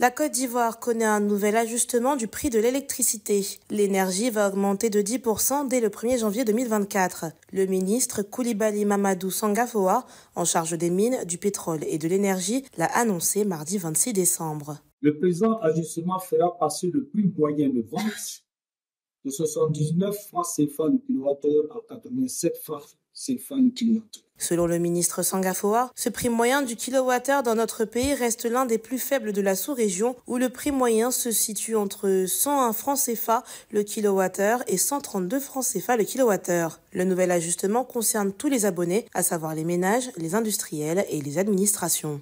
La Côte d'Ivoire connaît un nouvel ajustement du prix de l'électricité. L'énergie va augmenter de 10% dès le 1er janvier 2024. Le ministre Koulibaly Mamadou Sangafoa, en charge des mines, du pétrole et de l'énergie, l'a annoncé mardi 26 décembre. Le présent ajustement fera passer le prix moyen de vente de 79 francs CFA le kilowattheure à 87 francs Selon le ministre Sangafoa, ce prix moyen du kilowattheure dans notre pays reste l'un des plus faibles de la sous-région où le prix moyen se situe entre 101 francs CFA le kilowattheure et 132 francs CFA le kilowattheure. Le nouvel ajustement concerne tous les abonnés, à savoir les ménages, les industriels et les administrations.